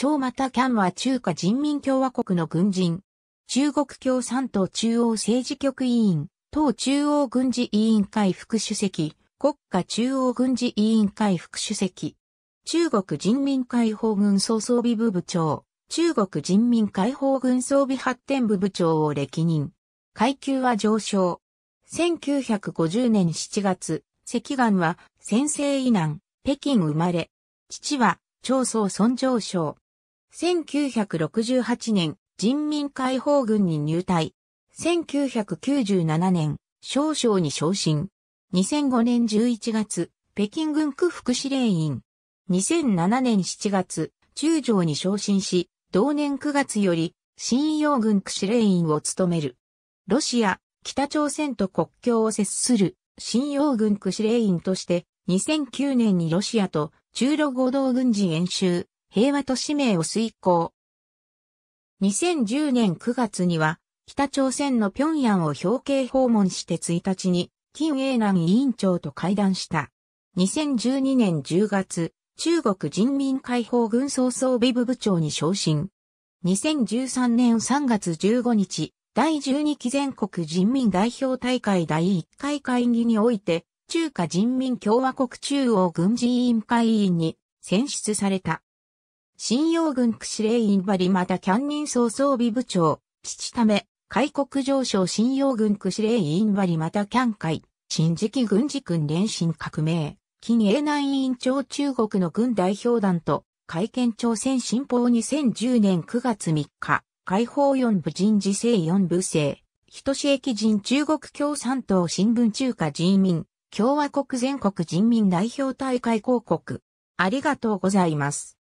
超またキャンは中華人民共和国の軍人。中国共産党中央政治局委員、党中央軍事委員会副主席、国家中央軍事委員会副主席。中国人民解放軍総装備部部長、中国人民解放軍装備発展部部長を歴任。階級は上昇。1950年7月、赤岩は先生以南、北京生まれ。父は、長宗孫上将。1968年、人民解放軍に入隊。1997年、少将に昇進。2005年11月、北京軍区副司令員。2007年7月、中将に昇進し、同年9月より、新洋軍区司令員を務める。ロシア、北朝鮮と国境を接する、新洋軍区司令員として、2009年にロシアと中ロ合同軍事演習、平和と使命を遂行。2010年9月には、北朝鮮の平壌を表敬訪問して1日に、金英南委員長と会談した。2012年10月、中国人民解放軍総装備部部長に昇進。2013年3月15日、第12期全国人民代表大会第1回会議において、中華人民共和国中央軍事委員会委員に選出された。信用軍区司令員割、またキャンニン総装備部長、父ため、開国上昇信用軍区司令員割、またキャン会、新時期軍事訓練新革命、金衛南委員長中国の軍代表団と、会見朝鮮新報2010年9月3日、解放4部人事制4部制、人市駅人中国共産党新聞中華人民、共和国全国人民代表大会広告。ありがとうございます。